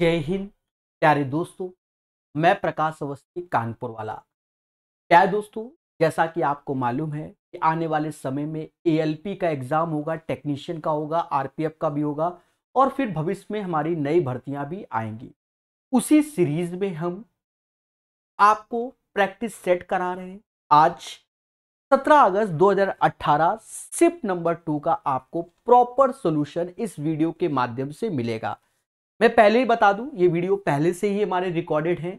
जय हिंद प्यारे दोस्तों मैं प्रकाश अवस्थी कानपुर वाला प्यारे दोस्तों जैसा कि आपको मालूम है कि आने वाले समय में ए का एग्ज़ाम होगा टेक्नीशियन का होगा आरपीएफ का भी होगा और फिर भविष्य में हमारी नई भर्तियां भी आएंगी उसी सीरीज में हम आपको प्रैक्टिस सेट करा रहे हैं आज 17 अगस्त 2018 सिप नंबर टू का आपको प्रॉपर सोल्यूशन इस वीडियो के माध्यम से मिलेगा मैं पहले ही बता दूं ये वीडियो पहले से ही हमारे रिकॉर्डेड हैं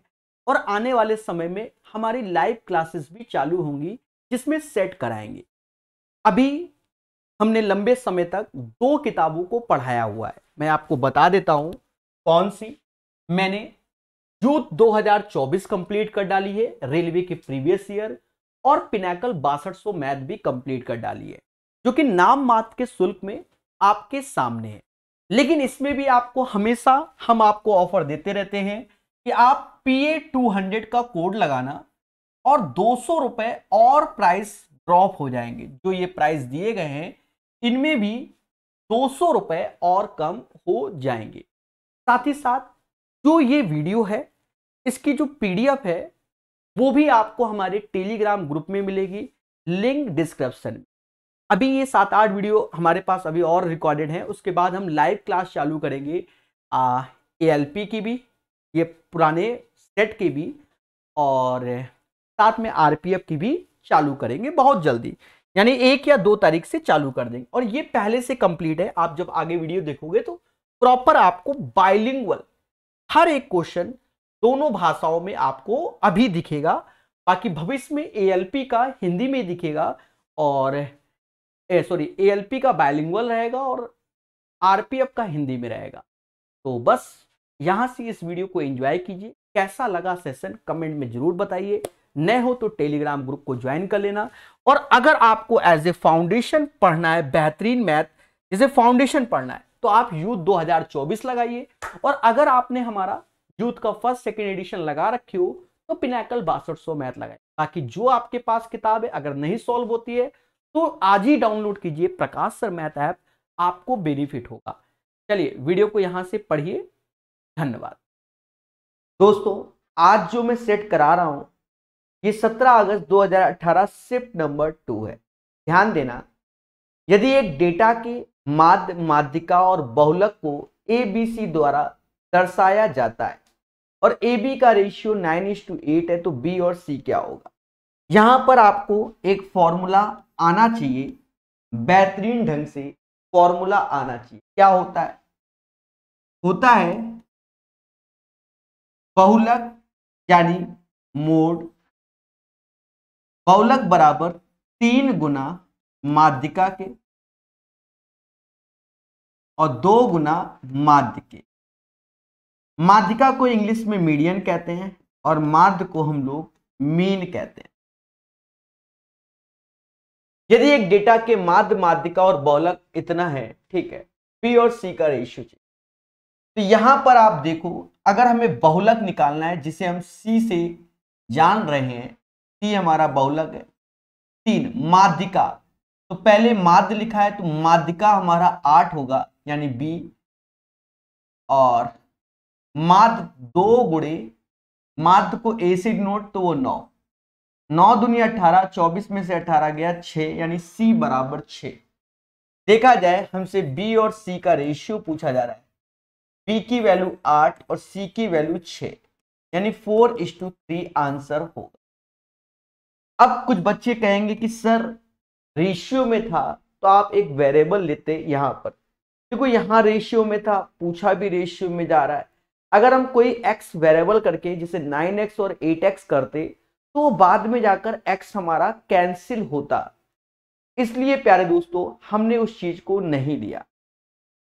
और आने वाले समय में हमारी लाइव क्लासेस भी चालू होंगी जिसमें सेट कराएंगे अभी हमने लंबे समय तक दो किताबों को पढ़ाया हुआ है मैं आपको बता देता हूं कौन सी मैंने जूत 2024 कंप्लीट कर डाली है रेलवे के प्रीवियस ईयर और पिनाकल बासठ मैथ भी कंप्लीट कर डाली है जो कि नाम मात्र के शुल्क में आपके सामने है लेकिन इसमें भी आपको हमेशा हम आपको ऑफर देते रहते हैं कि आप पी ए टू हंड्रेड का कोड लगाना और दो सौ रुपये और प्राइस ड्रॉप हो जाएंगे जो ये प्राइस दिए गए हैं इनमें भी दो सौ रुपए और कम हो जाएंगे साथ ही साथ जो ये वीडियो है इसकी जो पीडीएफ है वो भी आपको हमारे टेलीग्राम ग्रुप में मिलेगी लिंक डिस्क्रिप्शन में अभी ये सात आठ वीडियो हमारे पास अभी और रिकॉर्डेड हैं उसके बाद हम लाइव क्लास चालू करेंगे ए एल पी की भी ये पुराने सेट की भी और साथ में आर पी एफ की भी चालू करेंगे बहुत जल्दी यानी एक या दो तारीख से चालू कर देंगे और ये पहले से कंप्लीट है आप जब आगे वीडियो देखोगे तो प्रॉपर आपको बाइलिंगल हर एक क्वेश्चन दोनों भाषाओं में आपको अभी दिखेगा बाकी भविष्य में ए का हिंदी में दिखेगा और सॉरी पी का बायलिंगुअल रहेगा और एफ का हिंदी में रहेगा तो बस यहाँ से इस वीडियो को एंजॉय कीजिए कैसा लगा सेशन कमेंट में जरूर बताइए नए हो तो टेलीग्राम ग्रुप को ज्वाइन कर लेना और अगर आपको एज ए फाउंडेशन पढ़ना है बेहतरीन मैथ जैसे फाउंडेशन पढ़ना है तो आप यूथ 2024 लगाइए और अगर आपने हमारा यूथ का फर्स्ट सेकेंड एडिशन लगा रखी हो तो पिनाकल बासठ सौ मैथ लगाए बाकी जो आपके पास किताब है अगर नहीं सॉल्व होती है तो आज ही डाउनलोड कीजिए प्रकाश सर मैथ ऐप आपको बेनिफिट होगा चलिए वीडियो को यहां से पढ़िए धन्यवाद दोस्तों आज जो मैं सेट करा रहा हूं ये 17 अगस्त 2018 सिफ्ट नंबर टू है ध्यान देना यदि एक डेटा के माध्य माध्यिका और बहुलक को ए बी सी द्वारा दर्शाया जाता है और ए बी का ratio nine is to eight है तो बी और सी क्या होगा यहां पर आपको एक फॉर्मूला आना चाहिए बेहतरीन ढंग से फॉर्मूला आना चाहिए क्या होता है होता है बहुलक यानी मोड बहुलक बराबर तीन गुना माध्यिका के और दो गुना माध्य के माध्यिका को इंग्लिश में मीडियन कहते हैं और माध्य को हम लोग मीन कहते हैं यदि एक डेटा के माध्य माध्यिका और बहुलक इतना है ठीक है पी और सी का रेशियो चाहिए तो यहां पर आप देखो अगर हमें बहुलक निकालना है जिसे हम सी से जान रहे हैं सी हमारा बहुलक है तीन माध्यिका तो पहले माध्य लिखा है तो माध्यिका हमारा आठ होगा यानी बी और माध्य दो गुड़े माध्य को ए से डिनोट तो वो नौ नौ दुनिया अठारह चौबीस में से अठारह गया छ यानी सी बराबर छ देखा जाए हमसे बी और सी का रेशियो पूछा जा रहा है बी की वैल्यू आठ और सी की वैल्यू छ यानी four is to three answer होगा अब कुछ बच्चे कहेंगे कि सर रेशियो में था तो आप एक वेरिएबल लेते यहां पर देखो यहां रेशियो में था पूछा भी रेशियो में जा रहा है अगर हम कोई एक्स वेरिएबल करके जिसे नाइन एक्स और एट एक्स करते तो बाद में जाकर एक्स हमारा कैंसिल होता इसलिए प्यारे दोस्तों हमने उस चीज को नहीं लिया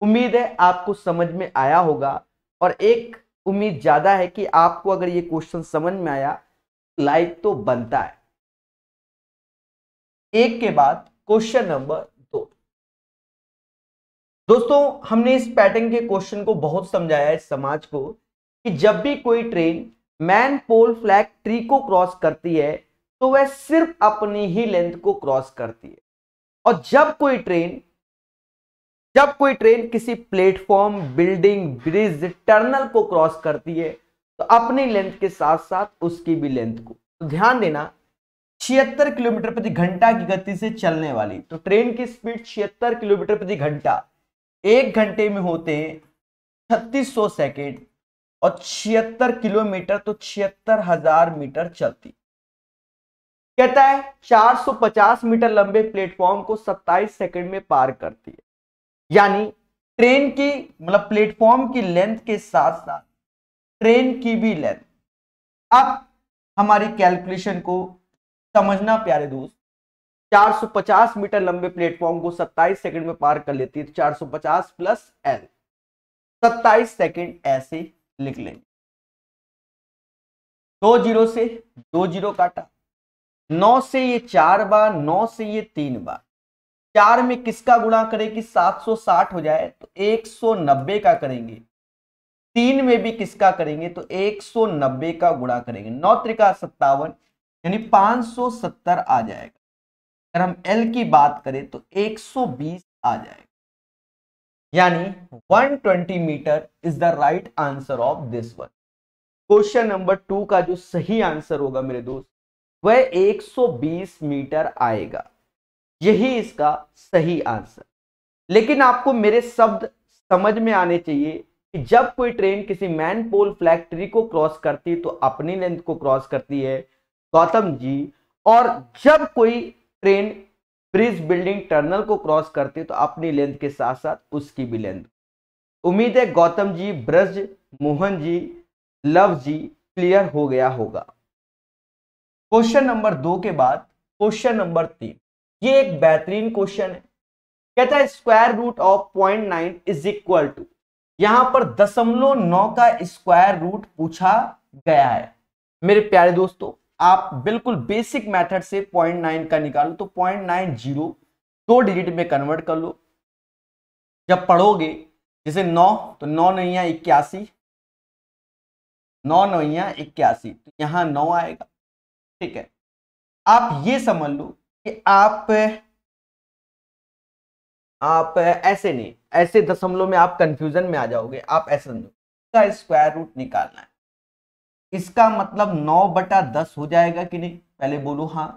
उम्मीद है आपको समझ में आया होगा और एक उम्मीद ज्यादा है कि आपको अगर ये क्वेश्चन समझ में आया लाइक तो बनता है एक के बाद क्वेश्चन नंबर दो दोस्तों हमने इस पैटर्न के क्वेश्चन को बहुत समझाया है समाज को कि जब भी कोई train man pole flag tree को क्रॉस करती है तो वह सिर्फ अपनी ही लेंथ को क्रॉस करती है और जब कोई ट्रेन जब कोई ट्रेन किसी प्लेटफॉर्म बिल्डिंग ब्रिज टर्नल को क्रॉस करती है तो अपनी लेंथ के साथ साथ उसकी भी लेंथ को तो ध्यान देना छिहत्तर किलोमीटर प्रति घंटा की गति से चलने वाली तो ट्रेन की स्पीड छिहत्तर किलोमीटर प्रति घंटा एक घंटे में होते छत्तीस सौ सेकेंड और छिहत्तर किलोमीटर तो छिहत्तर हजार मीटर चलती कहता है 450 मीटर लंबे प्लेटफॉर्म को 27 सेकंड में पार करती है यानी ट्रेन की मतलब प्लेटफॉर्म की लेंथ के साथ साथ ट्रेन की भी लेंथ अब हमारी कैलकुलेशन को समझना प्यारे दोस्त 450 मीटर लंबे प्लेटफॉर्म को 27 सेकंड में पार कर लेती है तो 450 प्लस एल 27 सेकंड ऐसे लिख लेंगे दो जीरो से दो जीरो काटा नौ से ये चार बार नौ से ये तीन बार चार में किसका गुणा करें कि 760 हो जाए तो 190 का करेंगे तीन में भी किसका करेंगे तो 190 का गुणा करेंगे नौ त्रिका सत्तावन यानी 570 आ जाएगा अगर हम एल की बात करें तो 120 आ जाएगा यानी 120 metre is the right answer of this one question number two का जो सही आंसर होगा मेरे दोस्त वह 120 मीटर आएगा यही इसका सही आंसर लेकिन आपको मेरे शब्द समझ में आने चाहिए कि जब कोई ट्रेन किसी मैन पोल फ्लैक्ट्री को क्रॉस करती है तो अपनी लेंथ को क्रॉस करती है गौतम जी और जब कोई ट्रेन ब्रिज बिल्डिंग टर्नल को क्रॉस करते तो अपनी लेंथ के साथ साथ उसकी भी लेंथ उम्मीद है गौतम जी ब्रज मोहन जी लव जी क्लियर हो गया होगा क्वेश्चन नंबर दो के बाद क्वेश्चन नंबर तीन ये एक बेहतरीन क्वेश्चन है कहता है square root of point nine is equal to यहां पर दशमलव नौ का स्क्वायर रूट पूछा गया है मेरे प्यारे दोस्तों आप बिल्कुल बेसिक मेथड से पॉइंट नाइन का निकालो तो पॉइंट नाइन जीरो दो डिजिट में कन्वर्ट कर लो जब पढ़ोगे जैसे नौ तो नौ नैया इक्यासी नौ नैया इक्यासी तो यहां नौ आएगा ठीक है आप ये समझ लो कि आप आप ऐसे नहीं ऐसे दशमलव में आप कंफ्यूजन में आ जाओगे आप ऐसे समझो स्क्वायर रूट निकालना है इसका मतलब नौ बटा दस हो जाएगा कि नहीं पहले बोलो हाँ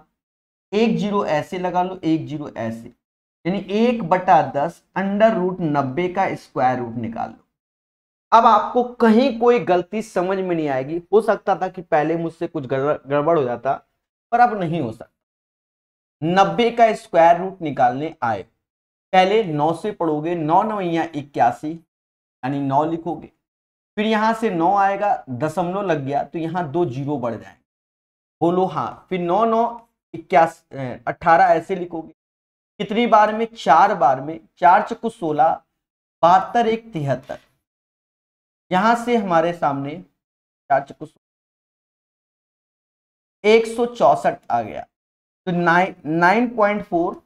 एक जीरो ऐसे लगा लो एक जीरो ऐसे यानी एक बटा दस अंडर रूट नब्बे का स्क्वायर रूट निकाल लो अब आपको कहीं कोई गलती समझ में नहीं आएगी हो सकता था कि पहले मुझसे कुछ गड़बड़ हो जाता पर अब नहीं हो सकता नब्बे का स्क्वायर रूट निकालने आए पहले नौ से पढ़ोगे नौ नवैया इक्यासी यानी नौ लिखोगे फिर यहां से नौ आएगा दशमलव लग गया तो यहाँ दो जीरो बढ़ जाए बोलो हाँ फिर नौ नौ इक्यासी अट्ठारह ऐसे लिखोगे कितनी बार में चार बार में चार चक्कू सोलह बहत्तर एक तिहत्तर यहां से हमारे सामने चार सोलह एक सौ चौसठ आ गया तो नाइन नाइन पॉइंट फोर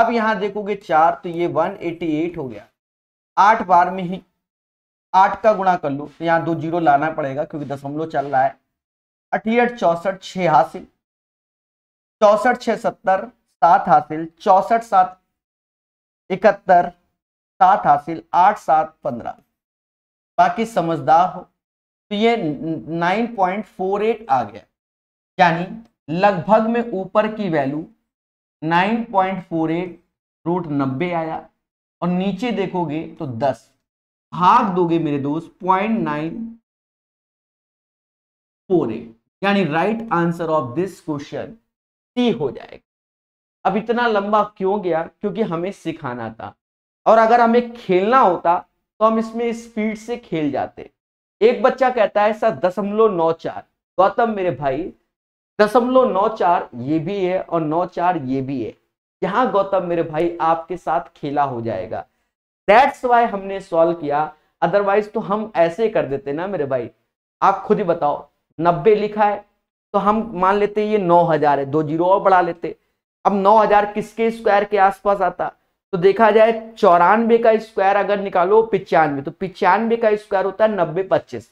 अब यहां देखोगे चार तो ये वन एटी एट हो गया आठ बार में ही आठ का गुणा कर लो तो यहाँ दो जीरो लाना पड़ेगा क्योंकि दशमलव चल रहा है अठियठ चौसठ छ हासिल चौसठ छ सत्तर सात हासिल चौसठ सात इकहत्तर सात हासिल आठ सात पंद्रह बाकी समझदार हो तो ये एट आ गया यानी लगभग में ऊपर की value nine point four eight root नब्बे आया और नीचे देखोगे तो दस भाग दोगे मेरे दोस्त पॉइंट नाइन फोर एट यानी right answer of this question C हो जाएगा अब इतना लंबा क्यों गया क्योंकि हमें सिखाना था और अगर हमें खेलना होता तो हम इसमें स्पीड से खेल जाते एक बच्चा कहता है सर दशमलव नौ चार गौतम मेरे भाई दशमलव नौ चार ये भी है और नौ चार ये भी है यहां गौतम मेरे भाई आपके साथ खेला हो जाएगा दैट्स वाई हमने सॉल्व किया अदरवाइज तो हम ऐसे कर देते ना मेरे भाई आप खुद ही बताओ नब्बे लिखा है तो हम मान लेते ये नौ हजार है दो जीरो और बढ़ा लेते अब नौ हजार किसके स्क्वायर के आसपास आता तो देखा जाए चौरानवे का स्क्वायर अगर निकालो पिचानवे तो पिचानवे का स्क्वायर होता है नब्बे पच्चीस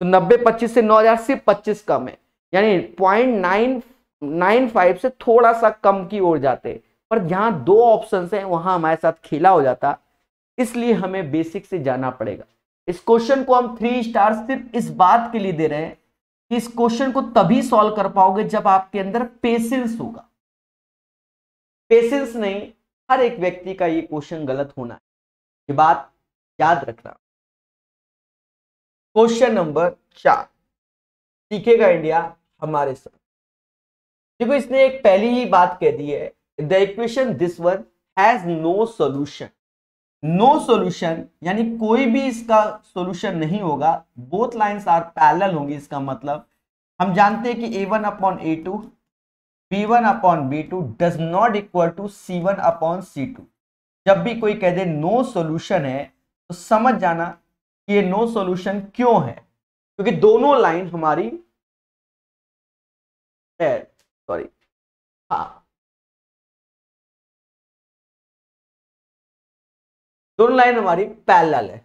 तो नब्बे पच्चीस से नौ हजार से पच्चीस कम है यानी पॉइंट नाइन नाइन फाइव से थोड़ा सा कम की ओर जाते पर जहां दो ऑप्शन है वहां हमारे साथ खेला हो जाता इसलिए हमें बेसिक से जाना पड़ेगा इस क्वेश्चन को हम थ्री स्टार सिर्फ इस बात के लिए दे रहे हैं कि इस क्वेश्चन को तभी सॉल्व कर पाओगे जब आपके अंदर पेशेंस होगा पेशेंस नहीं हर एक व्यक्ति का ये क्वेश्चन गलत होना है ये बात याद रखना क्वेश्चन नंबर चार सीखेगा इंडिया हमारे साथ देखो इसने एक पहली ही बात कह दी है the equation this one has no solution no solution यानी कोई भी इसका सॉल्यूशन नहीं होगा बोथ लाइंस आर पैरेलल होंगी इसका मतलब हम जानते हैं कि A one upon A two B one upon B two does not equal to C one upon C two जब भी कोई कह दे नो सॉल्यूशन है तो समझ जाना कि ये नो सॉल्यूशन क्यों है क्योंकि दोनों लाइन हमारी सॉरी हाँ दोनों लाइन हमारी पैरेलल है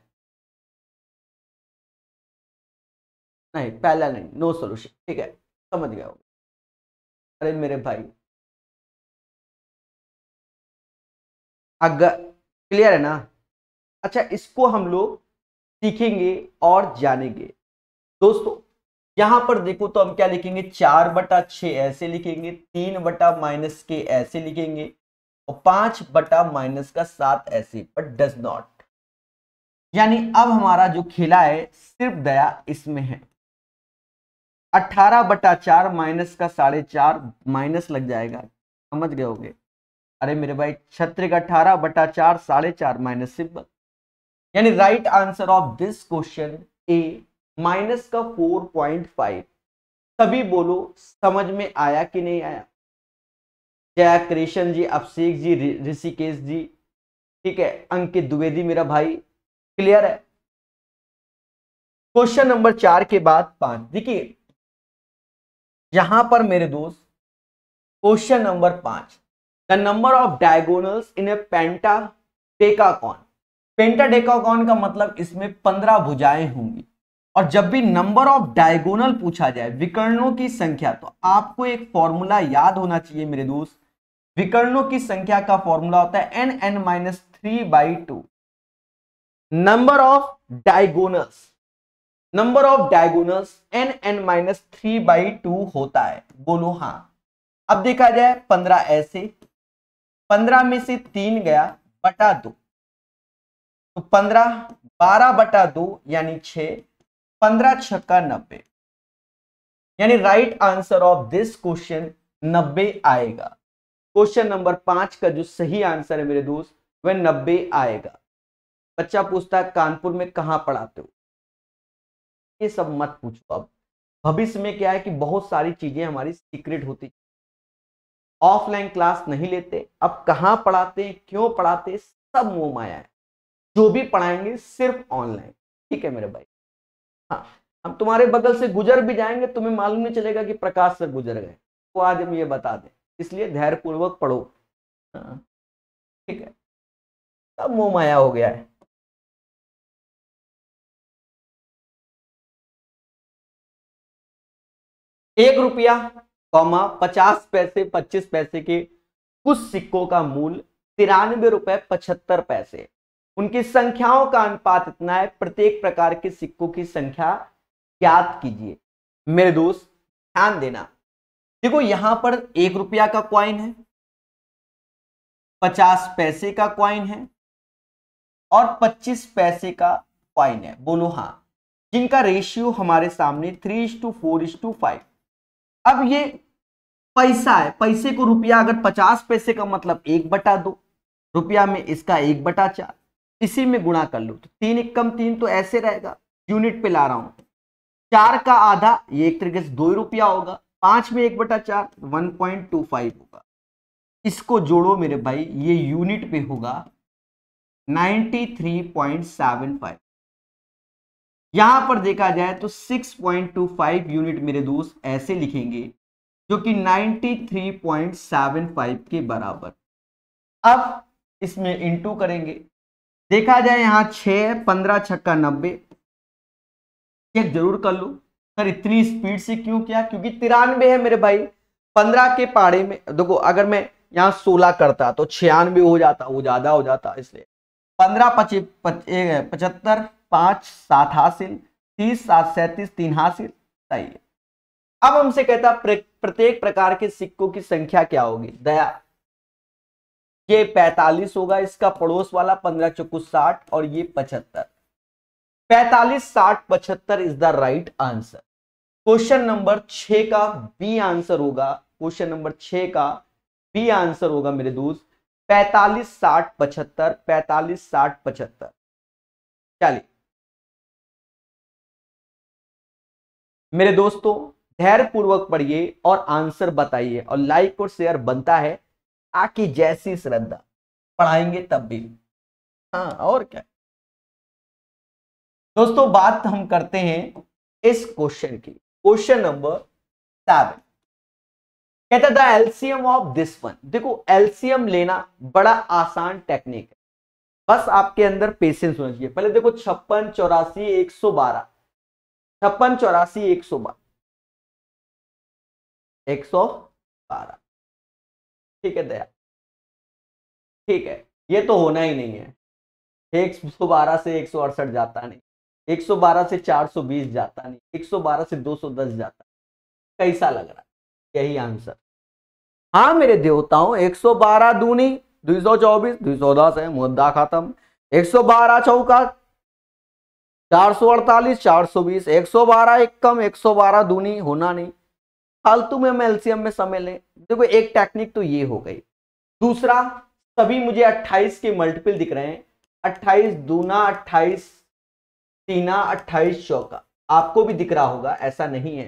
नहीं पैरेलल नहीं नो सॉल्यूशन ठीक है समझ गया होगा अरे मेरे भाई अगर क्लियर है ना अच्छा इसको हम लोग सीखेंगे और जानेंगे दोस्तों यहां पर देखो तो हम क्या लिखेंगे चार बटा छ ऐसे लिखेंगे तीन बटा माइनस के ऐसे लिखेंगे और पांच बटा माइनस का सात ऐसे बट डज नॉट यानी अब हमारा जो खेला है सिर्फ दया इसमें है अठारह बटा चार माइनस का साढ़े चार माइनस लग जाएगा समझ गए होगे अरे मेरे भाई छत्र का अठारह बटा चार साढ़े चार माइनस सिंपल यानी right answer of this question A minus का फोर पॉइंट फाइव सभी बोलो समझ में आया कि नहीं आया क्या कृष्ण जी अभिषेक जी ऋषिकेश जी ठीक है अंकित द्विवेदी मेरा भाई क्लियर है क्वेश्चन नंबर चार के बाद पांच देखिए यहां पर मेरे दोस्त क्वेश्चन नंबर पांच the number of diagonals in a pentadecagon pentadecagon का मतलब इसमें पंद्रह भुजाएं होंगी और जब भी नंबर ऑफ डायगोनल पूछा जाए विकर्णों की संख्या तो आपको एक फॉर्मूला याद होना चाहिए मेरे दोस्त विकर्णों की संख्या का फॉर्मूला होता है N N minus three by two number of diagonals number of diagonals N N minus three by two होता है बोलो हां अब देखा जाए पंद्रह ऐसे पंद्रह में से तीन गया बटा दो तो पंद्रह बारह बटा दो यानी छ पंद्रह छक्का नब्बे यानी right answer of this question नब्बे आएगा क्वेश्चन नंबर पांच का जो सही आंसर है मेरे दोस्त वह नब्बे आएगा बच्चा पूछता है कानपुर में कहा पढ़ाते हो ये सब मत पूछो अब भविष्य में क्या है कि बहुत सारी चीजें हमारी सीक्रेट होती ऑफलाइन क्लास नहीं लेते अब कहाँ पढ़ाते हैं क्यों पढ़ाते सब मोह माया है जो भी पढ़ाएंगे सिर्फ ऑनलाइन ठीक है मेरे भाई हाँ हम तुम्हारे बगल से गुजर भी जाएंगे तुम्हें मालूम नहीं चलेगा कि प्रकाश से गुजर गए तो आज हम ये बता दें इसलिए धैर्यपूर्वक पढ़ो हाँ, ठीक है सब मोह माया हो गया है एक रुपया कौमा पचास पैसे पच्चीस पैसे के कुछ सिक्कों का मूल तिरानवे रुपए पचहत्तर पैसे उनकी संख्याओं का अनुपात इतना है प्रत्येक प्रकार के सिक्कों की संख्या ज्ञात कीजिए मेरे दोस्त ध्यान देना देखो यहां पर एक रुपया का क्वाइन है पचास पैसे का क्वाइन है और पच्चीस पैसे का क्वाइन है बोलो हाँ जिनका रेशियो हमारे सामने three is to four is to five अब ये पैसा है पैसे को रुपया अगर पचास पैसे का मतलब एक बटा दो रुपया में इसका एक बटा चार इसी में गुणा कर लो तो तीन एक कम तीन तो ऐसे रहेगा यूनिट पे ला रहा हूं चार का आधा ये एक तरीके से दो रुपया होगा पांच में एक बटा चार वन पॉइंट टू फाइव होगा इसको जोड़ो मेरे भाई ये यूनिट पे होगा ninety three point seven five यहां पर देखा जाए तो six point two five unit मेरे दोस्त ऐसे लिखेंगे जो कि ninety three point seven five के बराबर अब इसमें इंटू करेंगे देखा जाए यहां छह पंद्रह छक्का नब्बे चेक जरूर कर लो सर इतनी स्पीड से क्यों किया क्योंकि तिरानवे है मेरे भाई पंद्रह के पारे में देखो अगर मैं यहाँ सोलह करता तो छियानवे हो जाता वो ज्यादा हो जाता इसलिए पंद्रह पचीस पचहत्तर पांच सात हासिल तीस सात सैंतीस तीन हासिल सही है अब हमसे कहता प्रत्येक प्रकार के सिक्कों की संख्या क्या होगी दया ये पैतालीस होगा इसका पड़ोस वाला पंद्रह चौकू साठ और ये पचहत्तर पैतालीस साठ पचहत्तर is the right answer question number छ का बी आंसर होगा क्वेश्चन नंबर छ का बी आंसर होगा मेरे दोस्त पैतालीस साठ पचहत्तर पैतालीस साठ पचहत्तर चलिए मेरे दोस्तों धैर्य पूर्वक पढ़िए और आंसर बताइए और लाइक और शेयर बनता है ताकि जैसी श्रद्धा पढ़ाएंगे तब भी हाँ और क्या दोस्तों बात हम करते हैं इस क्वेश्चन की क्वेश्चन नंबर सेवन कहता था एल्सियम ऑफ दिस वन देखो एल्सियम लेना बड़ा आसान टेक्निक है बस आपके अंदर पेशेंस होना चाहिए पहले देखो छप्पन चौरासी एक सौ बारह छप्पन चौरासी एक सौ बारह एक सौ बारह ठीक है दया ठीक है ये तो होना ही नहीं है एक सौ बारह से एक सौ अड़सठ जाता नहीं एक सौ बारह से चार सौ बीस जाता नहीं एक सौ बारह से दो दस जाता कैसा लग रहा है यही आंसर हाँ मेरे देवताओं एक सौ बारह दूनी दुई सौ चौबीस खत्म एक सौ बारह चौका चार सौ अड़तालीस चार सौ बीस एक सौ बारह एक कम एक सौ बारह दूनी होना नहीं फालतू में हम एल्सियम में समय लें देखो एक टेक्निक तो ये हो गई दूसरा सभी मुझे अट्ठाईस के मल्टीपल दिख रहे हैं 28 दूना 28 तीना अट्ठाईस चौका आपको भी दिख रहा होगा ऐसा नहीं है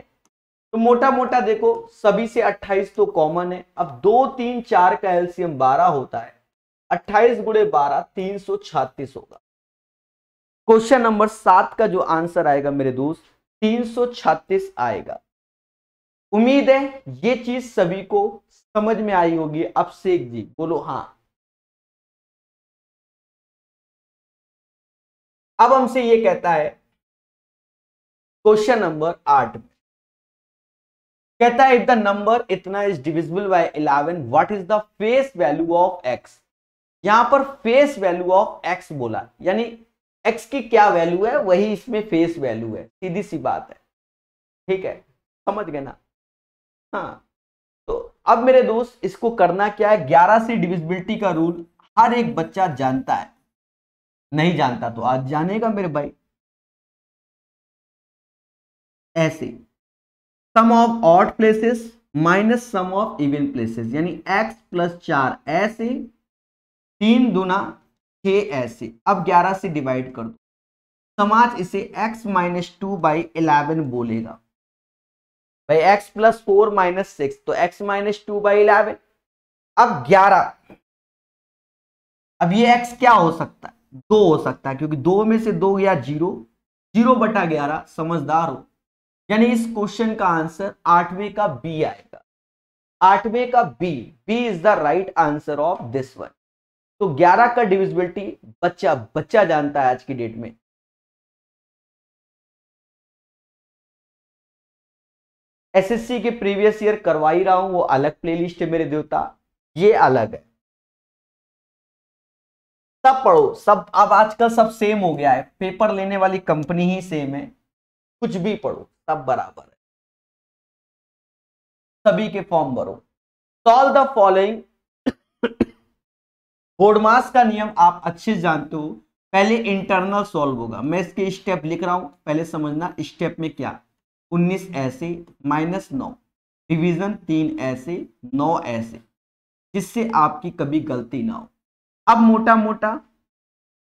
तो मोटा मोटा देखो सभी से 28 तो कॉमन है अब दो तीन चार का एल्सियम 12 होता है 28 गुड़े बारह तीन होगा क्वेश्चन नंबर सात का जो आंसर आएगा मेरे दोस्त तीन आएगा उम्मीद है ये चीज सभी को समझ में आई होगी अब शेख जी बोलो हाँ अब हमसे ये कहता है क्वेश्चन नंबर आठ कहता है इफ द नंबर इतना is divisible by eleven what is the face value of X यहां पर फेस वैल्यू ऑफ एक्स बोला यानी एक्स की क्या वैल्यू है वही इसमें फेस वैल्यू है सीधी सी बात है ठीक है समझ गए ना हाँ तो अब मेरे दोस्त इसको करना क्या है ग्यारह से डिविजिबिलिटी का रूल हर एक बच्चा जानता है नहीं जानता तो आज जानेगा मेरे भाई ऐसे sum of odd places minus sum of even places यानी एक्स प्लस चार ऐसे तीन दुना छ ऐसे अब ग्यारह से डिवाइड कर दो समाज इसे X minus two by eleven बोलेगा भाई X plus four minus six तो X minus two by eleven अब ग्यारह अब ये एक्स क्या हो सकता है दो हो सकता है क्योंकि दो में से दो गया जीरो जीरो बटा ग्यारह समझदार हो यानी इस क्वेश्चन का आंसर आठवें का बी आएगा आठवें का B B is the right answer of this one तो ग्यारह का डिविजिबिलिटी बच्चा बच्चा जानता है आज की डेट में एसएससी के प्रीवियस ईयर करवा ही रहा हूं वो अलग प्लेलिस्ट है मेरे देवता ये अलग है सब पढ़ो सब अब आजकल सब सेम हो गया है पेपर लेने वाली कंपनी ही सेम है कुछ भी पढ़ो सब बराबर है सभी के फॉर्म भरो सॉल्व द फॉलोइंग बोर्डमास का नियम आप अच्छे जानते हो पहले इंटरनल सॉल्व होगा मैं इसके स्टेप लिख रहा हूं पहले समझना स्टेप में क्या उन्नीस ऐसे माइनस नौ डिविजन तीन ऐसे नौ ऐसे जिससे आपकी कभी गलती ना हो अब मोटा मोटा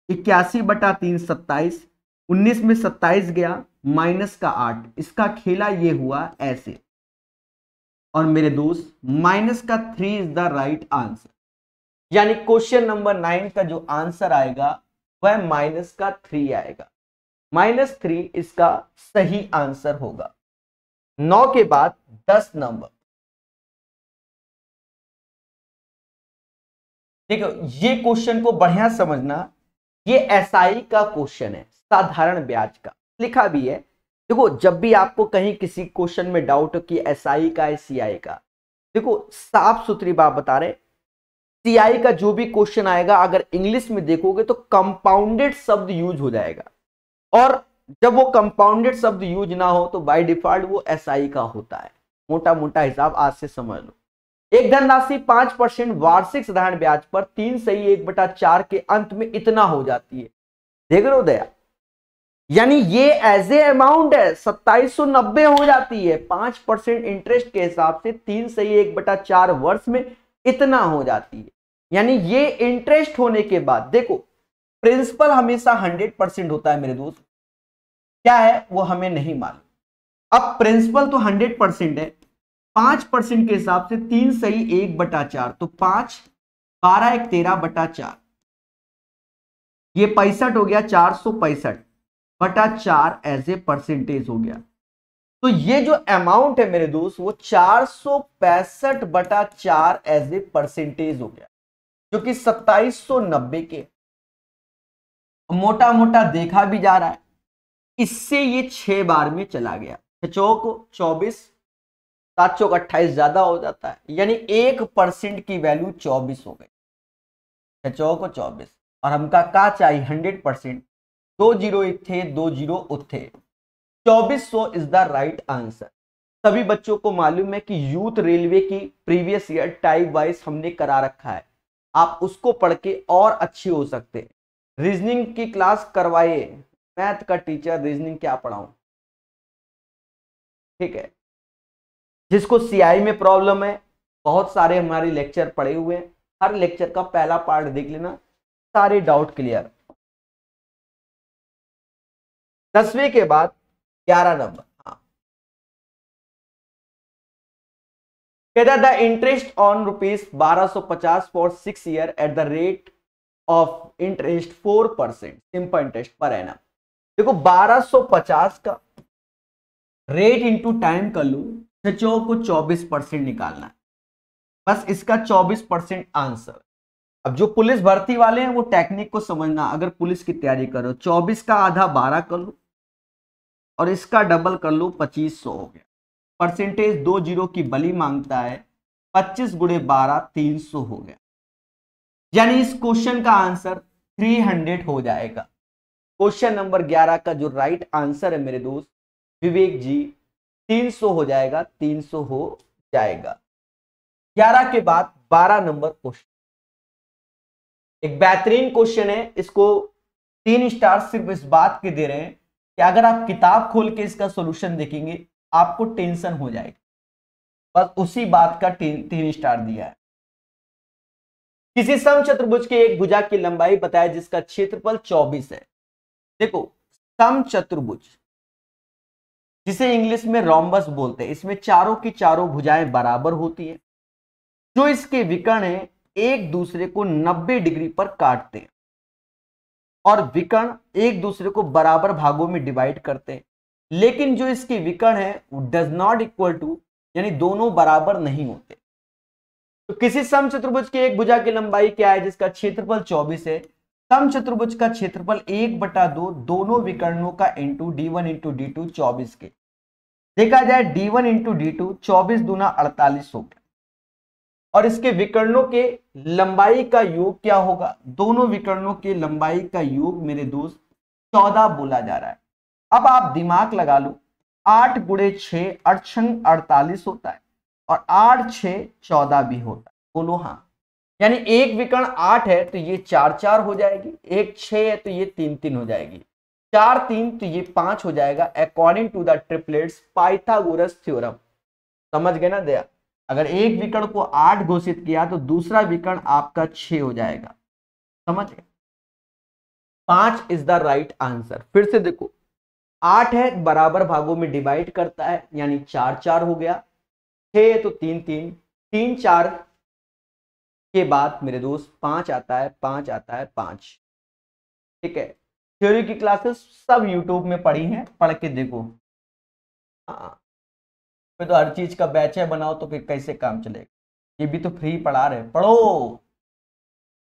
इक्यासी बटा तीन सत्ताईस उन्नीस में सत्ताईस गया माइनस का आठ इसका खेला ये हुआ ऐसे और मेरे दोस्त माइनस का three is the right answer यानी क्वेश्चन नंबर नाइन का जो आंसर आएगा वह माइनस का थ्री आएगा माइनस थ्री इसका सही आंसर होगा नौ के बाद दस नंबर देखो ये क्वेश्चन को बढ़िया समझना ये एसआई का क्वेश्चन है साधारण ब्याज का लिखा भी है देखो जब भी आपको कहीं किसी क्वेश्चन में डाउट हो कि एसआई का है सीआई का देखो साफ सुथरी बात बता रहे सीआई का जो भी क्वेश्चन आएगा अगर इंग्लिश में देखोगे तो कंपाउंडेड शब्द यूज हो जाएगा और जब वो कंपाउंडेड शब्द यूज ना हो तो बाय डिफॉल्ट वो एसआई का होता है मोटा मोटा हिसाब आज से समझ लो एक धनराशि पांच परसेंट वार्षिक साधारण ब्याज पर तीन से ही एक बटा चार के अंत में इतना हो जाती है देख रहे हो दया यानी ये एज ए अमाउंट है सत्ताईस नब्बे हो जाती है पांच परसेंट इंटरेस्ट के हिसाब से तीन से ही एक बटा चार वर्ष में इतना हो जाती है यानी ये इंटरेस्ट होने के बाद देखो प्रिंसिपल हमेशा हंड्रेड परसेंट होता है मेरे दोस्त क्या है वो हमें नहीं मालूम अब प्रिंसिपल तो हंड्रेड परसेंट है पांच परसेंट के हिसाब से तीन सही एक बटा चार तो पांच बारह एक तेरह बटा चार ये पैंसठ हो गया चार सौ पैंसठ बटा चार एज ए परसेंटेज हो गया तो ये जो अमाउंट है मेरे दोस्त वो चार सौ पैंसठ बटा चार एज ए परसेंटेज हो गया जो कि सत्ताईस सौ नब्बे के मोटा मोटा देखा भी जा रहा है इससे ये छह बार में चला गया चौक चौबीस सात सौ अट्ठाईस ज्यादा हो जाता है यानी एक परसेंट की वैल्यू चौबीस हो गई अच्छा, चौ को चौबीस और हमका का चाहिए हंड्रेड परसेंट दो जीरो इथे दो जीरो उथे चौबीस सौ इज द राइट आंसर सभी बच्चों को मालूम है कि यूथ रेलवे की प्रीवियस ईयर टाइप वाइज हमने करा रखा है आप उसको पढ़ के और अच्छे हो सकते हैं रीजनिंग की क्लास करवाइए मैथ का टीचर रीजनिंग क्या पढ़ाऊं ठीक है जिसको सीआई में प्रॉब्लम है बहुत सारे हमारे लेक्चर पड़े हुए हैं हर लेक्चर का पहला पार्ट देख लेना सारे डाउट क्लियर दसवें के बाद ग्यारह नंबर whether हाँ। the interest on rupees 1250 for six year at the rate of interest 4 percent simple interest per annum देखो 1250 का रेट इनटू टाइम कर लू बच्चों को 24 परसेंट निकालना है बस इसका 24 परसेंट आंसर अब जो पुलिस भर्ती वाले हैं वो टेक्निक को समझना अगर पुलिस की तैयारी करो 24 का आधा 12 कर लो और इसका डबल कर लो 2500 हो गया परसेंटेज दो जीरो की बली मांगता है 25 गुड़े बारह तीन हो गया यानी इस क्वेश्चन का आंसर 300 हो जाएगा क्वेश्चन नंबर 11 का जो राइट आंसर है मेरे दोस्त विवेक जी तीन सौ हो जाएगा तीन सौ हो जाएगा ग्यारह के बाद बारह नंबर क्वेश्चन एक बेहतरीन क्वेश्चन है इसको तीन स्टार सिर्फ इस बात के दे रहे हैं कि अगर आप किताब खोल के इसका सोल्यूशन देखेंगे आपको टेंशन हो जाएगा बस उसी बात का तीन, तीन स्टार दिया है किसी सम चतुर्भुज के एक भुजा की लंबाई बताया जिसका क्षेत्रफल 24 है देखो सम चतुर्भुज जिसे इंग्लिश में रोमबस बोलते हैं इसमें चारों की चारों भुजाएं बराबर होती है जो इसके विकर्ण है एक दूसरे को 90 डिग्री पर काटते हैं और विकर्ण एक दूसरे को बराबर भागों में डिवाइड करते हैं लेकिन जो इसके विकर्ण है वो डज नॉट इक्वल टू यानी दोनों बराबर नहीं होते तो किसी समचतुर्भुज के एक भुजा की लंबाई क्या है जिसका क्षेत्रफल 24 है सम चतुर्भुज का क्षेत्रफल एक बटा दो दोनों विकर्णों का into D one into D two चौबीस के देखा जाए D one into D two चौबीस दूना अड़तालीस हो गया और इसके विकर्णों के लंबाई का योग क्या होगा दोनों विकर्णों के लंबाई का योग मेरे दोस्त चौदह बोला जा रहा है अब आप दिमाग लगा लो आठ गुड़े छ अड़छंग अड़तालीस होता है और आठ छ चौदह भी होता है बोलो हाँ यानी एक विकर्ण आठ है तो ये चार चार हो जाएगी एक छ है तो ये तीन तीन हो जाएगी चार तीन तो ये पांच हो जाएगा according to the triplets Pythagoras theorem समझ गए ना दया अगर एक विकर्ण को आठ घोषित किया तो दूसरा विकर्ण आपका छ हो जाएगा समझ गए पांच इज द राइट आंसर फिर से देखो आठ है बराबर भागों में डिवाइड करता है यानी चार चार हो गया छ तो तीन तीन तीन चार के बाद मेरे दोस्त पांच आता है पांच आता है पांच ठीक है थ्योरी की क्लासेस सब यूट्यूब में पढ़ी हैं पढ़ के देखो हाँ फिर तो हर चीज़ का बैच है बनाओ तो फिर कैसे काम चलेगा ये भी तो फ्री पढ़ा रहे पढ़ो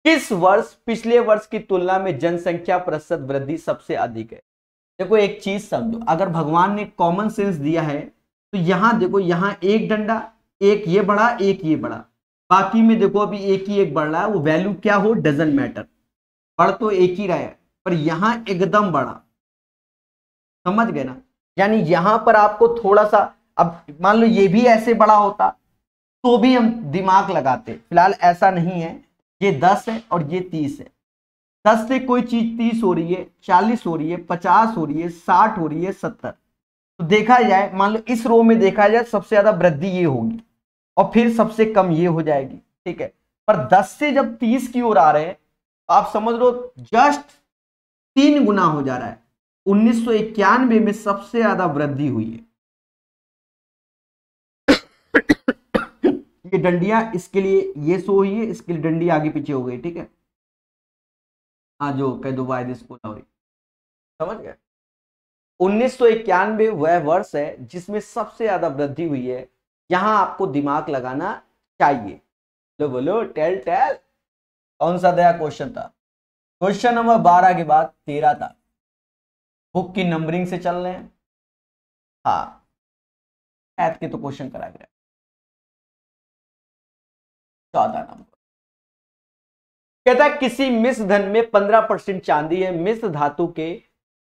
किस वर्ष पिछले वर्ष की तुलना में जनसंख्या प्रतिशत वृद्धि सबसे अधिक है देखो एक चीज समझो अगर भगवान ने कॉमन सेंस दिया है तो यहां देखो यहां एक डंडा एक ये बड़ा एक ये बड़ा बाकी में देखो अभी एक ही एक बढ़ रहा है वो वैल्यू क्या हो डजेंट मैटर बढ़ तो एक ही रहा है पर यहाँ एकदम बढ़ा समझ गए ना यानी यहां पर आपको थोड़ा सा अब मान लो ये भी ऐसे बड़ा होता तो भी हम दिमाग लगाते फिलहाल ऐसा नहीं है ये दस है और ये तीस है दस से कोई चीज तीस हो रही है चालीस हो रही है पचास हो रही है साठ हो रही है सत्तर तो देखा जाए मान लो इस रो में देखा जाए सबसे ज्यादा वृद्धि ये होगी और फिर सबसे कम ये हो जाएगी ठीक है पर 10 से जब 30 की ओर आ रहे हैं तो आप समझ लो जस्ट तीन गुना हो जा रहा है उन्नीस में सबसे ज्यादा वृद्धि हुई है ये डंडिया इसके लिए ये सो हुई है इसके लिए डंडी आगे पीछे हो गई ठीक है हाँ जो कह दो वायदे इसको ना हुई समझ गए उन्नीस वह वर्ष है जिसमें सबसे ज्यादा वृद्धि हुई है यहां आपको दिमाग लगाना चाहिए तो बोलो टेल टेल कौन सा दया क्वेश्चन था क्वेश्चन नंबर बारह के बाद तेरह था बुक की नंबरिंग से चल रहे हैं हाँ मैथ के तो क्वेश्चन करा गया चौदह नंबर कहता है किसी मिस धन में पंद्रह परसेंट चांदी है मिस धातु के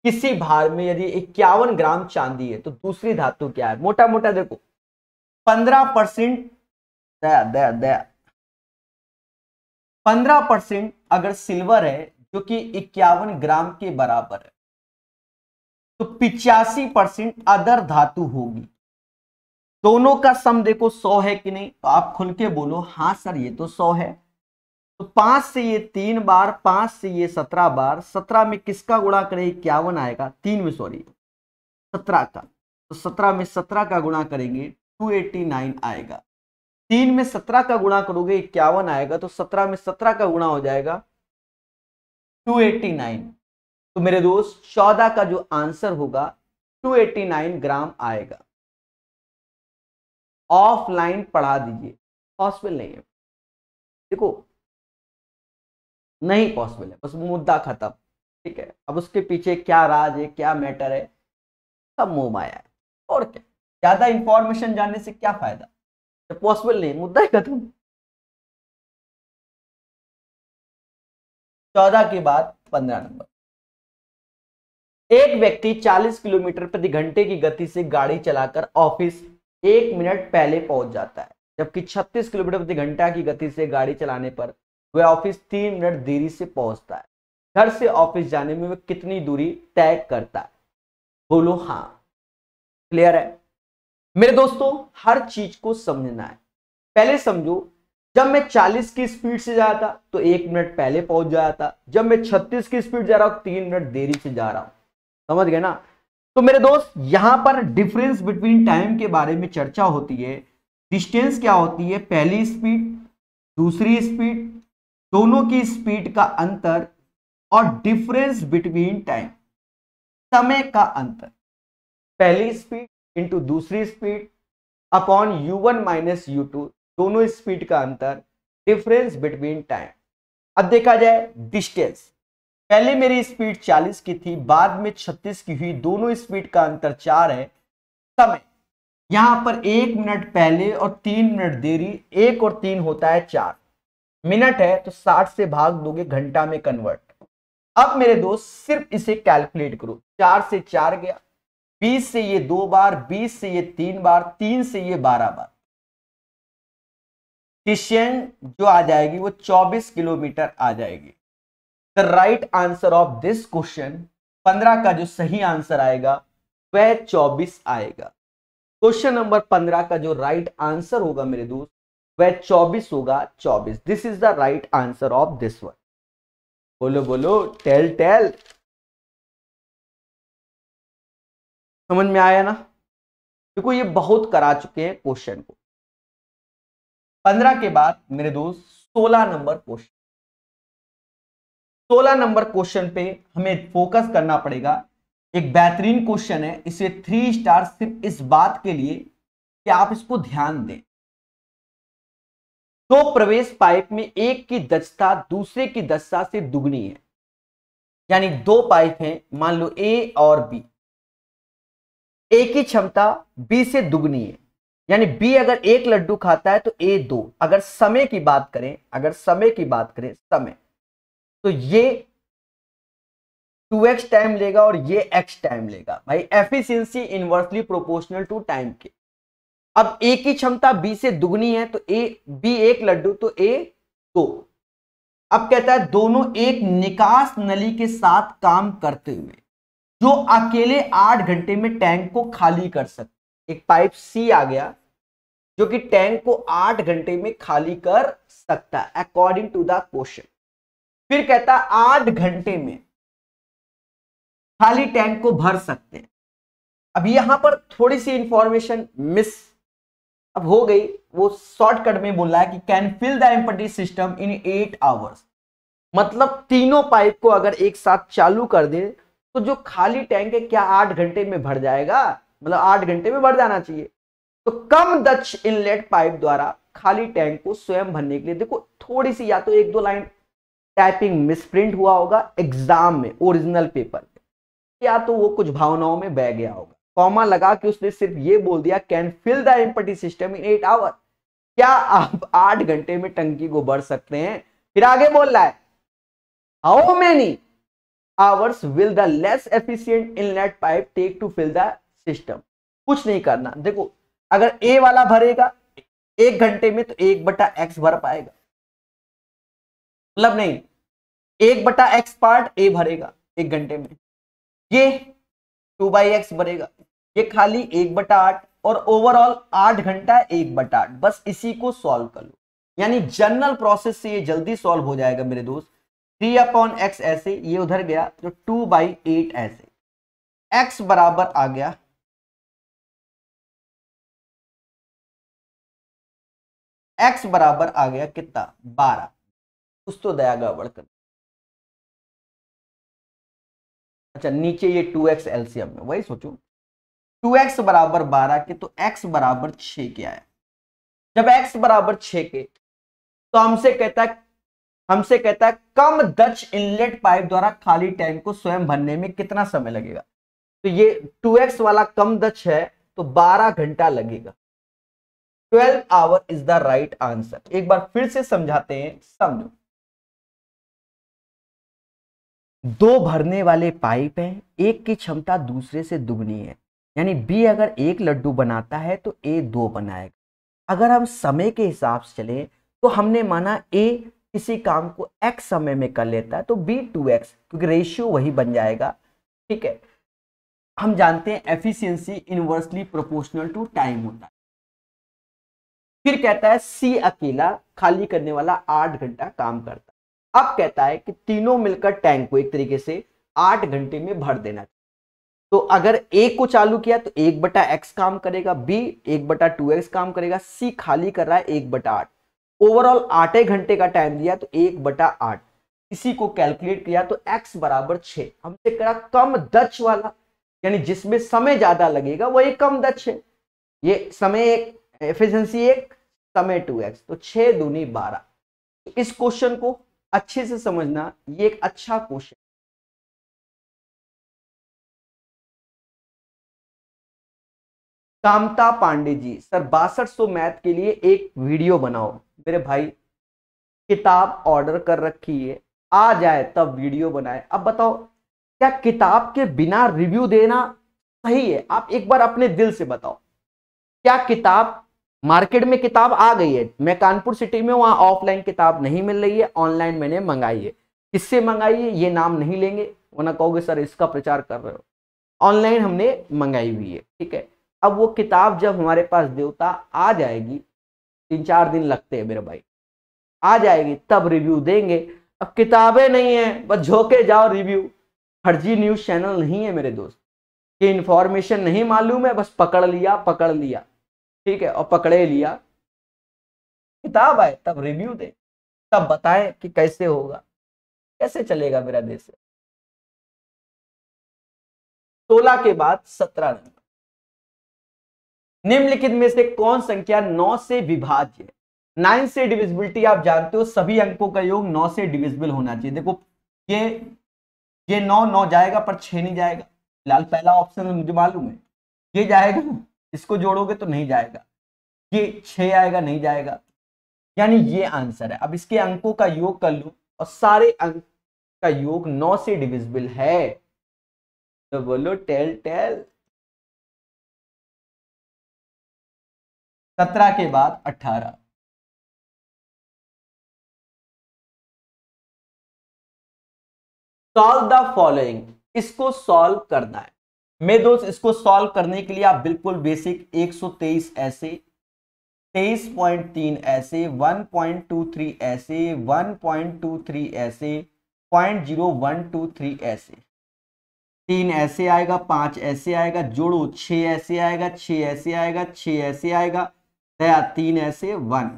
किसी भार में यदि इक्यावन ग्राम चांदी है तो दूसरी धातु क्या है मोटा मोटा देखो पंद्रह परसेंट पंद्रह परसेंट अगर सिल्वर है जो कि इक्यावन ग्राम के बराबर है तो पिचासी परसेंट अदर धातु होगी दोनों का सम देखो सौ है कि नहीं तो आप खुल के बोलो हाँ सर ये तो सौ है तो पांच से ये तीन बार पांच से ये सत्रह बार सत्रह में किसका गुणा करें इक्यावन आएगा तीन में सॉरी सत्रह का तो सत्रह में सत्रह का गुणा करेंगे 289 आएगा तीन में सत्रह का गुणा करोगे इक्यावन आएगा तो सत्रह में सत्रह का गुणा हो जाएगा 289 तो मेरे दोस्त चौदह का जो आंसर होगा 289 ग्राम आएगा ऑफलाइन पढ़ा दीजिए पॉसिबल नहीं है देखो नहीं पॉसिबल है बस मुद्दा खत्म ठीक है अब उसके पीछे क्या राज है क्या मैटर है सब मोह माया है और क्या ज्यादा इंफॉर्मेशन जानने से क्या फायदा पॉसिबल नहीं मुद्दा ही खत्म चौदह के बाद पंद्रह नंबर एक व्यक्ति 40 किलोमीटर प्रति घंटे की गति से गाड़ी चलाकर ऑफिस एक मिनट पहले पहुंच जाता है जबकि 36 किलोमीटर प्रति घंटा की गति से गाड़ी चलाने पर वह ऑफिस तीन मिनट देरी से पहुंचता है घर से ऑफिस जाने में वह कितनी दूरी तय करता है बोलो हाँ क्लियर है मेरे दोस्तों हर चीज को समझना है पहले समझो जब मैं 40 की स्पीड से जा रहा था तो एक मिनट पहले पहुंच जा रहा था जब मैं 36 की स्पीड जा रहा हूं तीन मिनट देरी से जा रहा हूं समझ गए ना तो मेरे दोस्त यहां पर डिफरेंस बिटवीन टाइम के बारे में चर्चा होती है डिस्टेंस क्या होती है पहली स्पीड दूसरी स्पीड दोनों की स्पीड का अंतर और डिफरेंस बिटवीन टाइम समय का अंतर पहली स्पीड इंटू दूसरी speed upon U one minus U two दोनों स्पीड का अंतर डिफरेंस बिटवीन टाइम अब देखा जाए डिस्टेंस पहले मेरी स्पीड 40 की थी बाद में 36 की हुई दोनों स्पीड का अंतर चार है समय यहां पर एक मिनट पहले और तीन मिनट देरी एक और तीन होता है चार मिनट है तो 60 से भाग दोगे घंटा में कन्वर्ट अब मेरे दोस्त सिर्फ इसे कैलकुलेट करो चार से चार गया बीस से ये दो बार बीस से ये तीन बार तीन से ये बारह बार किशन जो आ जाएगी वो चौबीस किलोमीटर आ जाएगी the right answer of this question पंद्रह का जो सही आंसर आएगा वह चौबीस आएगा क्वेश्चन नंबर पंद्रह का जो राइट आंसर होगा मेरे दोस्त वह चौबीस होगा चौबीस this is the right answer of this one बोलो बोलो टेल टेल समझ में आया ना देखो ये बहुत करा चुके हैं क्वेश्चन को पंद्रह के बाद मेरे दोस्त सोलह नंबर क्वेश्चन सोलह नंबर क्वेश्चन पे हमें फोकस करना पड़ेगा एक बेहतरीन क्वेश्चन है इसे थ्री स्टार सिर्फ इस बात के लिए कि आप इसको ध्यान दें दो तो प्रवेश पाइप में एक की दक्षता दूसरे की दक्षता से दुगनी है यानी दो पाइप हैं मान लो ए और बी ए की क्षमता बी से दुगनी है यानी बी अगर एक लड्डू खाता है तो ए दो अगर समय की बात करें अगर समय की बात करें समय तो ये 2x टाइम लेगा और ये एक्स टाइम लेगा भाई efficiency inversely proportional to time के अब ए की क्षमता बी से दुगनी है तो ए बी एक लड्डू तो ए दो अब कहता है दोनों एक निकास नली के साथ काम करते हुए जो अकेले आठ घंटे में टैंक को खाली कर सकते एक पाइप सी आ गया जो कि टैंक को आठ घंटे में खाली कर सकता है अकॉर्डिंग टू द क्वेश्चन फिर कहता आठ घंटे में खाली टैंक को भर सकते हैं अब यहां पर थोड़ी सी इंफॉर्मेशन मिस अब हो गई वो शॉर्टकट में बोल रहा है कि can fill the empty system in eight hours मतलब तीनों पाइप को अगर एक साथ चालू कर दे तो जो खाली टैंक है क्या आठ घंटे में भर जाएगा मतलब आठ घंटे में भर जाना चाहिए तो कम दक्ष इनलेट पाइप द्वारा खाली टैंक को स्वयं भरने के लिए देखो थोड़ी सी या तो एक दो लाइन टाइपिंग मिसप्रिंट हुआ होगा एग्जाम में ओरिजिनल पेपर में या तो वो कुछ भावनाओं में बह गया होगा कॉमा लगा कि उसने सिर्फ ये बोल दिया can fill the empty system in eight hour क्या आप आठ घंटे में टंकी को भर सकते हैं फिर आगे बोल रहा है how many hours will the less efficient inlet pipe take to fill the system कुछ नहीं करना देखो अगर ए वाला भरेगा एक घंटे में तो एक बटा एक्स भर पाएगा मतलब नहीं एक बटा एक्स पार्ट ए भरेगा एक घंटे में ये टू बाई एक्स भरेगा ये खाली एक बटा आठ और ओवरऑल आठ घंटा एक बटा आठ बस इसी को सॉल्व कर लो यानी जनरल प्रोसेस से ये जल्दी सॉल्व हो जाएगा मेरे दोस्त थ्री अपॉन एक्स ऐसे ये उधर गया तो टू बाई एट ऐसे एक्स बराबर आ गया एक्स बराबर आ गया कितना बारह उस तो दया गड़बड़ कर अच्छा नीचे ये टू एक्स एलसीएम में वही सोचो टू एक्स बराबर बारह के तो एक्स बराबर छ के आया जब एक्स बराबर छ के तो हमसे कहता है हमसे कहता है कम दच इनलेट पाइप द्वारा खाली टैंक को स्वयं भरने में कितना समय लगेगा तो ये 2x वाला कम दच है तो 12 घंटा लगेगा 12 hour is the right answer एक बार फिर से समझाते हैं समझो दो भरने वाले पाइप हैं एक की क्षमता दूसरे से दुगनी है यानी बी अगर एक लड्डू बनाता है तो ए दो बनाएगा अगर हम समय के हिसाब से चले तो हमने माना ए किसी काम को एक्स समय में कर लेता है तो बी टू एक्स क्योंकि रेशियो वही बन जाएगा ठीक है हम जानते हैं efficiency inversely proportional to time होता है फिर कहता है सी अकेला खाली करने वाला आठ घंटा काम करता है अब कहता है कि तीनों मिलकर टैंक को एक तरीके से आठ घंटे में भर देना तो अगर ए को चालू किया तो एक बटा एक्स काम करेगा बी एक बटा टू एक्स काम करेगा सी खाली कर रहा है एक बटा आठ ओवरऑल आठे घंटे का टाइम दिया तो एक बटा आठ इसी को कैलकुलेट किया तो x बराबर छ हमसे करा कम दच वाला यानी जिसमें समय ज्यादा लगेगा वो एक कम दच है ये समय एक एफिशिएंसी एक समय टू एक्स तो छः दूनी बारह तो इस क्वेश्चन को अच्छे से समझना ये एक अच्छा क्वेश्चन कामता पांडे जी सर बासठ सौ मैथ के लिए एक वीडियो बनाओ मेरे भाई किताब ऑर्डर कर रखी है आ जाए तब वीडियो बनाए अब बताओ क्या किताब के बिना रिव्यू देना सही है आप एक बार अपने दिल से बताओ क्या किताब मार्केट में किताब आ गई है मैं कानपुर सिटी में वहां ऑफलाइन किताब नहीं मिल रही है ऑनलाइन मैंने मंगाई है किससे मंगाई है ये नाम नहीं लेंगे वरना कहोगे सर इसका प्रचार कर रहे हो ऑनलाइन हमने मंगाई हुई है ठीक है अब वो किताब जब हमारे पास देवता आ जाएगी तीन चार दिन लगते हैं मेरे भाई आ जाएगी तब रिव्यू देंगे अब किताबें नहीं है बस झोंके जाओ रिव्यू फर्जी न्यूज चैनल नहीं है मेरे दोस्त ये इन्फॉर्मेशन नहीं मालूम है बस पकड़ लिया पकड़ लिया ठीक है और पकड़े लिया किताब आए तब रिव्यू दें तब बताएं कि कैसे होगा कैसे चलेगा मेरा देश सोलह के बाद सत्रह नंबर निम्नलिखित में से कौन संख्या नौ से विभाज्य है नाइन से डिविजिबिलिटी आप जानते हो सभी अंकों का योग नौ से डिविजिबल होना चाहिए देखो ये ये नौ नौ जाएगा पर छह नहीं जाएगा फिलहाल पहला ऑप्शन मुझे मालूम है ये जाएगा इसको जोड़ोगे तो नहीं जाएगा ये छह आएगा नहीं जाएगा यानी ये आंसर है अब इसके अंकों का योग कर लो और सारे अंक का योग नौ से डिविजिबल है तो बोलो टेल टेल सत्रह के बाद अठारह सॉल्व द फॉलोइंग इसको सॉल्व करना है मेरे दोस्त इसको सॉल्व करने के लिए आप बिल्कुल बेसिक 123 ऐसे 23.3 ऐसे 1.23 ऐसे 1.23 ऐसे 0.0123 ऐसे तीन ऐसे आएगा पांच ऐसे आएगा जोड़ो छह ऐसे आएगा छ ऐसे आएगा छ ऐसे आएगा गया तीन ऐसे one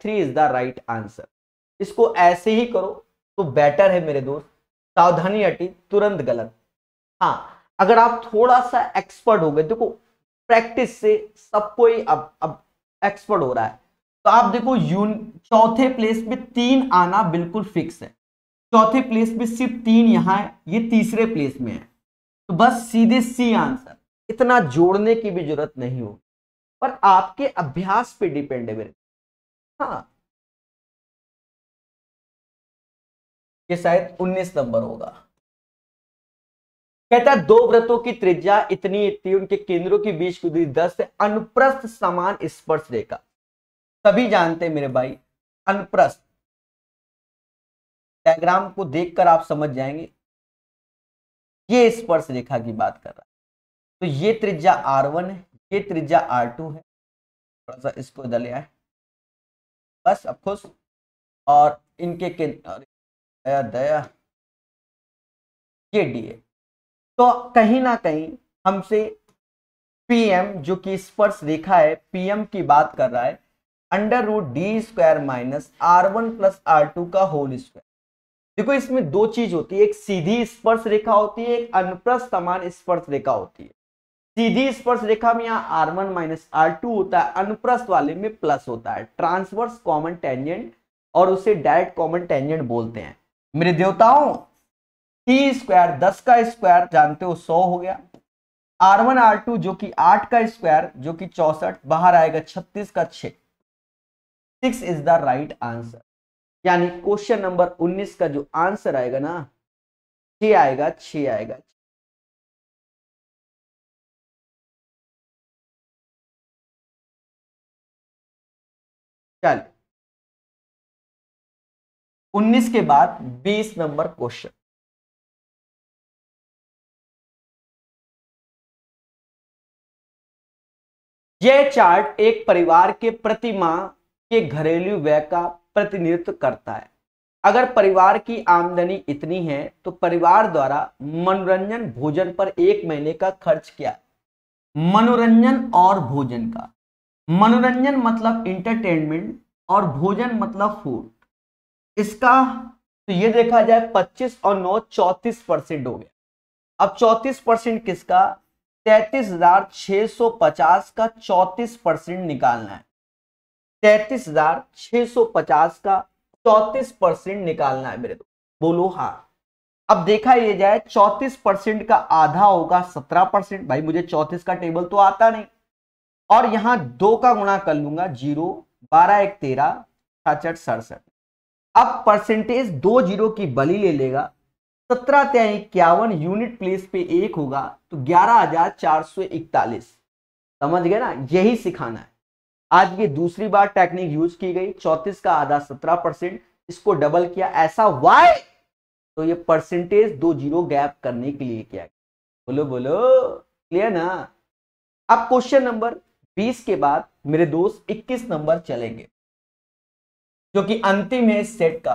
three is the right answer इसको ऐसे ही करो तो बेटर है मेरे दोस्त सावधानी हटी तुरंत गलत हाँ अगर आप थोड़ा सा एक्सपर्ट हो गए देखो प्रैक्टिस से सब कोई अब अब एक्सपर्ट हो रहा है तो आप देखो यून चौथे प्लेस में तीन आना बिल्कुल फिक्स है चौथे प्लेस में सिर्फ तीन यहाँ है ये तीसरे प्लेस में है तो बस सीधे सी आंसर इतना जोड़ने की भी जरूरत नहीं हो पर आपके अभ्यास पे डिपेंड है मेरे हाँ ये शायद 19 नंबर होगा कहता है दो व्रतों की त्रिज्या इतनी इतनी उनके केंद्रों के बीच की दूरी दस से अनुप्रस्थ समान स्पर्श रेखा सभी जानते हैं मेरे भाई अनुप्रस्थ डायग्राम को देखकर आप समझ जाएंगे ये स्पर्श रेखा की बात कर रहा है तो ये त्रिज्या आर वन है ये त्रिज्या आर टू है थोड़ा सा इसको इधर ले आए बस अफकोर्स और इनके के दया दया ये डी ए तो कहीं ना कहीं हमसे पीएम जो कि स्पर्श रेखा है पीएम की बात कर रहा है under root D square minus R one plus R two का होल स्क्वायर देखो इसमें दो चीज होती है एक सीधी स्पर्श रेखा होती है एक अनप्रस्थ समान स्पर्श रेखा होती है सीधी स्पर्श रेखा में यहाँ R one minus R two होता है अनुप्रस्थ वाले में प्लस होता है ट्रांसवर्स कॉमन टेंजेंट और उसे डायरेक्ट कॉमन टेंजेंट बोलते हैं मेरे देवताओं टी स्क्वायर दस का स्क्वायर जानते हो सौ हो गया आर वन आर टू जो कि आठ का स्क्वायर जो कि चौसठ बाहर आएगा छत्तीस का छ six is the right answer यानी क्वेश्चन नंबर उन्नीस का जो आंसर आएगा ना छ आएगा छ आएगा छ चलिए उन्नीस के बाद बीस नंबर क्वेश्चन यह चार्ट एक परिवार के प्रतिमा के घरेलू व्यय का प्रतिनिधित्व करता है अगर परिवार की आमदनी इतनी है तो परिवार द्वारा मनोरंजन भोजन पर एक महीने का खर्च क्या मनोरंजन और भोजन का मनोरंजन मतलब इंटरटेनमेंट और भोजन मतलब फूड इसका तो ये देखा जाए 25 और 9 34 परसेंट हो गया अब 34 परसेंट किसका तैतीस हजार छह सौ पचास का चौंतीस परसेंट निकालना है तैतीस हजार छह सौ पचास का चौंतीस परसेंट निकालना है मेरे दोस्त बोलो हाँ अब देखा ये जाए चौतीस परसेंट का आधा होगा सत्रह परसेंट भाई मुझे चौतीस का टेबल तो आता नहीं और यहां दो का गुणा कर लूंगा जीरो बारह एक तेरह छाछठ सड़सठ अब परसेंटेज दो जीरो की बलि ले लेगा सत्रह तय इक्यावन यूनिट प्लेस पे एक होगा तो ग्यारह हजार चार सौ इकतालीस समझ गए ना यही सिखाना है आज ये दूसरी बार टेक्निक यूज की गई चौतीस का आधा सत्रह परसेंट इसको डबल किया ऐसा वाई तो ये परसेंटेज दो जीरो गैप करने के लिए किया गया बोलो बोलो क्लियर ना अब क्वेश्चन नंबर बीस के बाद मेरे दोस्त इक्कीस नंबर चलेंगे जो कि अंतिम है सेट का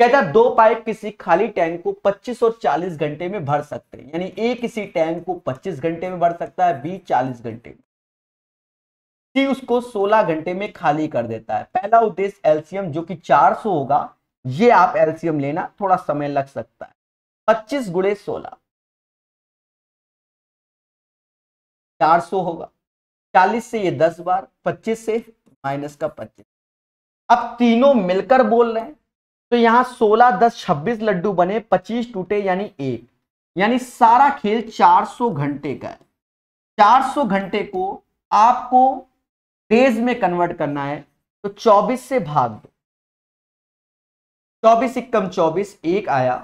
कहता दो पाइप किसी खाली टैंक को 25 और 40 घंटे में भर सकते हैं यानी ए किसी टैंक को 25 घंटे में भर सकता है बी 40 घंटे में सी उसको 16 घंटे में खाली कर देता है पहला उद्देश्य एलसीएम जो कि 400 होगा ये आप एलसीएम लेना थोड़ा समय लग सकता है 25 गुड़े सोलह चार सौ होगा चालीस से ये दस बार पच्चीस से माइनस का पच्चीस अब तीनों मिलकर बोल रहे हैं तो यहां सोलह दस छब्बीस लड्डू बने पच्चीस टूटे यानी एक यानी सारा खेल 400 घंटे का है 400 घंटे को आपको डेज में कन्वर्ट करना है तो 24 से भाग दो चौबीस इक्कम चौबीस एक आया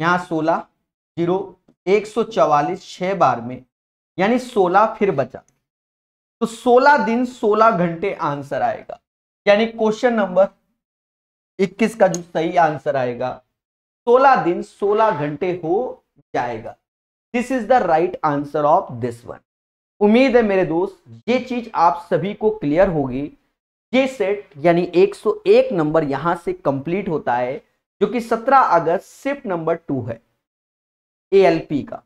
यहां सोलह जीरो एक सौ चवालीस छह बार में यानी 16 फिर बचा तो 16 दिन 16 घंटे आंसर आएगा यानी क्वेश्चन नंबर 21 का जो सही आंसर आएगा 16 दिन 16 घंटे हो जाएगा this is the right answer of this one उम्मीद है मेरे दोस्त ये चीज आप सभी को क्लियर होगी ये सेट यानी 101 नंबर यहां से कंप्लीट होता है जो कि 17 अगस्त सिर्फ नंबर टू है एएलपी का